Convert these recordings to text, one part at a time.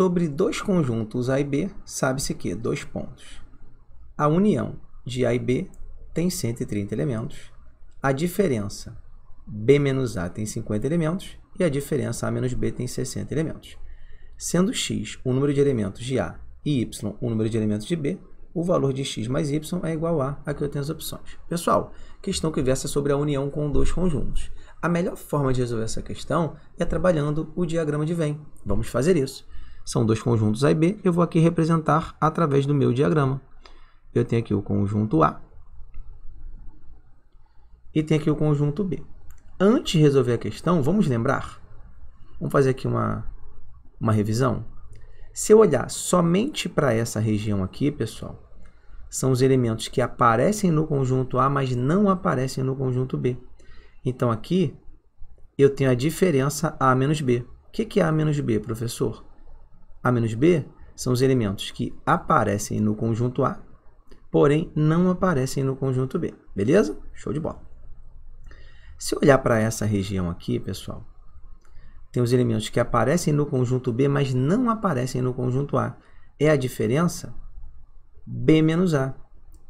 Sobre dois conjuntos A e B, sabe-se que dois pontos. A união de A e B tem 130 elementos. A diferença B menos A tem 50 elementos e a diferença A menos B tem 60 elementos. Sendo x o número de elementos de A e y o número de elementos de B, o valor de x mais y é igual a, aqui eu tenho as opções. Pessoal, questão que versa sobre a união com dois conjuntos. A melhor forma de resolver essa questão é trabalhando o diagrama de Venn. Vamos fazer isso. São dois conjuntos A e B, eu vou aqui representar através do meu diagrama. Eu tenho aqui o conjunto A e tem aqui o conjunto B. Antes de resolver a questão, vamos lembrar? Vamos fazer aqui uma, uma revisão? Se eu olhar somente para essa região aqui, pessoal, são os elementos que aparecem no conjunto A, mas não aparecem no conjunto B. Então, aqui, eu tenho a diferença A menos B. O que é A menos B, professor? A menos B são os elementos que aparecem no conjunto A, porém não aparecem no conjunto B. Beleza? Show de bola. Se olhar para essa região aqui, pessoal, tem os elementos que aparecem no conjunto B, mas não aparecem no conjunto A. É a diferença B menos A.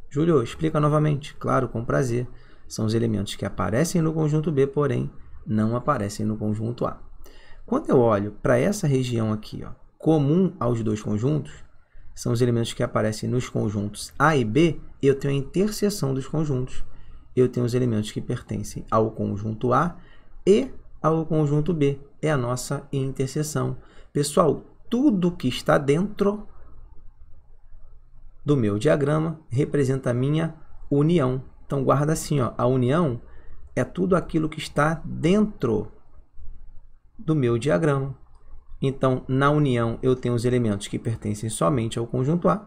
Júlio, explica novamente. Claro, com prazer. São os elementos que aparecem no conjunto B, porém não aparecem no conjunto A. Quando eu olho para essa região aqui, ó, comum aos dois conjuntos são os elementos que aparecem nos conjuntos A e B, eu tenho a interseção dos conjuntos. Eu tenho os elementos que pertencem ao conjunto A e ao conjunto B. É a nossa interseção. Pessoal, tudo que está dentro do meu diagrama representa a minha união. Então, guarda assim, ó, a união é tudo aquilo que está dentro do meu diagrama. Então, na união, eu tenho os elementos que pertencem somente ao conjunto A,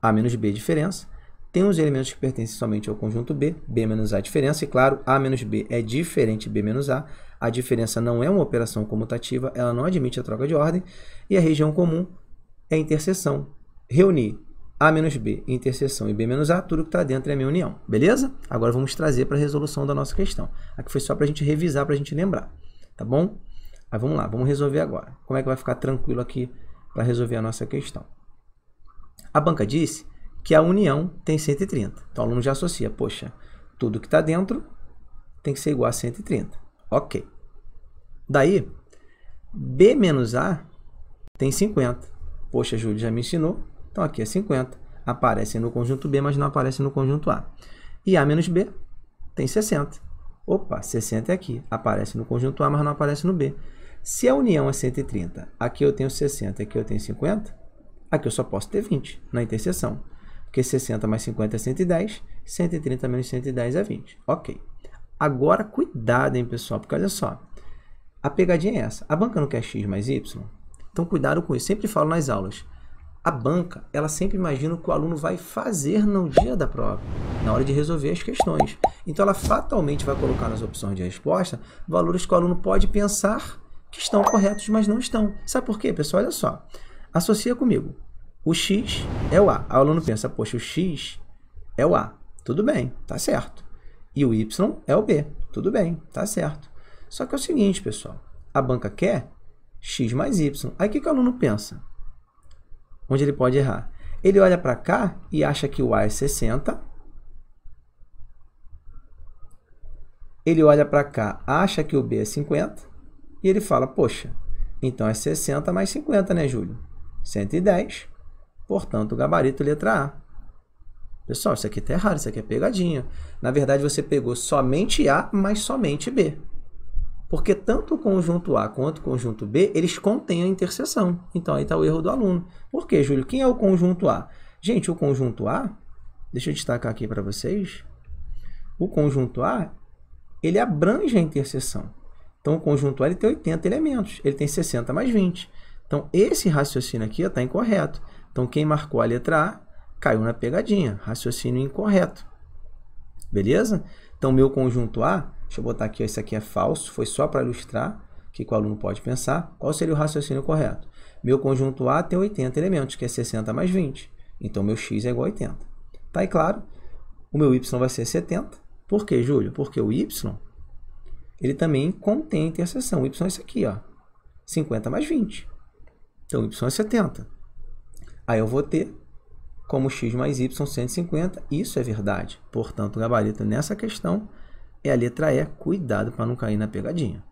A menos B diferença. Tenho os elementos que pertencem somente ao conjunto B, B menos A diferença. E claro, A menos B é diferente de B menos A. A diferença não é uma operação comutativa, ela não admite a troca de ordem. E a região comum é a interseção. Reunir a menos B, interseção e B menos A, tudo que está dentro é a minha união, beleza? Agora vamos trazer para a resolução da nossa questão. Aqui foi só para a gente revisar, para a gente lembrar, tá bom? Mas vamos lá, vamos resolver agora. Como é que vai ficar tranquilo aqui para resolver a nossa questão? A banca disse que a união tem 130. Então o aluno já associa, poxa, tudo que está dentro tem que ser igual a 130. Ok. Daí, B menos A tem 50. Poxa, Júlio já me ensinou. Então aqui é 50. Aparece no conjunto B, mas não aparece no conjunto A. E A menos B tem 60. Opa, 60 é aqui. Aparece no conjunto A, mas não aparece no B. Se a união é 130, aqui eu tenho 60 e aqui eu tenho 50, aqui eu só posso ter 20 na interseção. Porque 60 mais 50 é 110, 130 menos 110 é 20. Ok. Agora, cuidado, hein, pessoal, porque olha só. A pegadinha é essa. A banca não quer x mais y? Então, cuidado com isso. Sempre falo nas aulas. A banca, ela sempre imagina o que o aluno vai fazer no dia da prova, na hora de resolver as questões. Então ela fatalmente vai colocar nas opções de resposta valores que o aluno pode pensar que estão corretos, mas não estão. Sabe por quê, pessoal? Olha só. Associa comigo. O X é o A. O aluno pensa, poxa, o X é o A. Tudo bem, tá certo. E o Y é o B. Tudo bem, tá certo. Só que é o seguinte, pessoal. A banca quer X mais Y. Aí o que, que o aluno pensa? onde ele pode errar. Ele olha para cá e acha que o A é 60. Ele olha para cá, acha que o B é 50. E ele fala, poxa, então é 60 mais 50, né, Júlio? 110. Portanto, gabarito letra A. Pessoal, isso aqui está errado, isso aqui é pegadinha. Na verdade, você pegou somente A mas somente B. Porque tanto o conjunto A quanto o conjunto B, eles contêm a interseção. Então aí está o erro do aluno. Por quê, Júlio? Quem é o conjunto A? Gente, o conjunto A, deixa eu destacar aqui para vocês, o conjunto A, ele abrange a interseção. Então o conjunto A ele tem 80 elementos, ele tem 60 mais 20. Então esse raciocínio aqui está incorreto. Então quem marcou a letra A caiu na pegadinha, raciocínio incorreto. Beleza? Então meu conjunto A Deixa eu botar aqui, ó, isso aqui é falso, foi só para ilustrar que o aluno pode pensar. Qual seria o raciocínio correto? Meu conjunto A tem 80 elementos, que é 60 mais 20. Então, meu x é igual a 80. Tá aí claro? O meu y vai ser 70. Por quê, Júlio? Porque o y ele também contém interseção. O y é isso aqui, ó. 50 mais 20. Então, y é 70. Aí eu vou ter como x mais y 150. Isso é verdade. Portanto, o gabarito nessa questão é a letra E, cuidado para não cair na pegadinha.